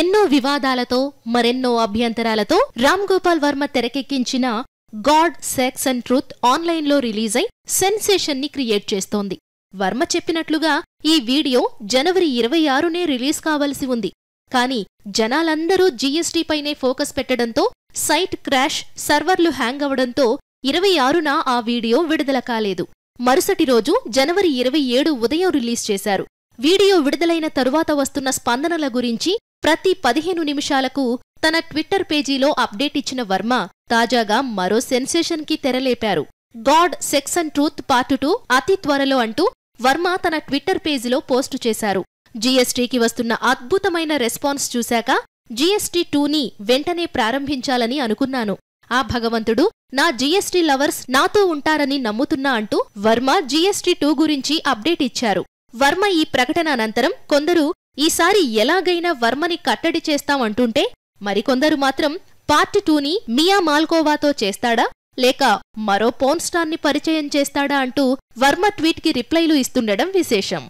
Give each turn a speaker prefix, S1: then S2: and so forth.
S1: ఎన్నో వివాదాలతో మరెన్నో అభ్యంతరాలతో రామ్ గోపాల్ వర్మ తెరకెక్కించిన గాడ్ సెక్స్ అండ్ ట్రూత్ ఆన్లైన్లో రిలీజ్ అయి సెన్సేషన్ని క్రియేట్ చేస్తోంది వర్మ చెప్పినట్లుగా ఈ వీడియో జనవరి ఇరవై ఆరునే రిలీజ్ కావలసి ఉంది కానీ జనాలందరూ జీఎస్టీపైనే ఫోకస్ పెట్టడంతో సైట్ క్రాష్ సర్వర్లు హ్యాంగ్ అవడంతో ఇరవై ఆరున ఆ వీడియో విడుదల కాలేదు మరుసటి రోజు జనవరి ఇరవై ఏడు ఉదయం రిలీజ్ చేశారు వీడియో విడుదలైన తరువాత వస్తున్న స్పందనల గురించి ప్రతి పదిహేను నిమిషాలకు తన ట్విట్టర్ పేజీలో అప్డేట్ ఇచ్చిన వర్మ తాజాగా మరో సెన్సేషన్కి తెరలేపారు God Sex and Truth part two అతి త్వరలో అంటూ వర్మ తన ట్విట్టర్ పేజీలో పోస్టు చేశారు జీఎస్టీకి వస్తున్న అద్భుతమైన రెస్పాన్స్ చూశాక జీఎస్టీ టూని వెంటనే ప్రారంభించాలని అనుకున్నాను ఆ భగవంతుడు నా జీఎస్టీ లవర్స్ నాతో ఉంటారని నమ్ముతున్నా అంటూ వర్మ జీఎస్టీ టూ గురించి అప్డేట్ ఇచ్చారు వర్మ ఈ ప్రకటన అనంతరం కొందరు ఈసారి ఎలాగైనా వర్మని కట్టడి చేస్తామంటుంటే మరికొందరు మాత్రం పార్ట్ టూని మియా మాల్కోవాతో చేస్తాడా లేక మరో పోన్ పరిచయం చేస్తాడా అంటూ వర్మ ట్వీట్కి రిప్లైలు ఇస్తుండడం విశేషం